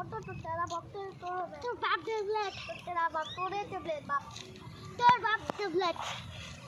motor to tera bab to to bab tablet to tera bab to re tablet bab to bab tablet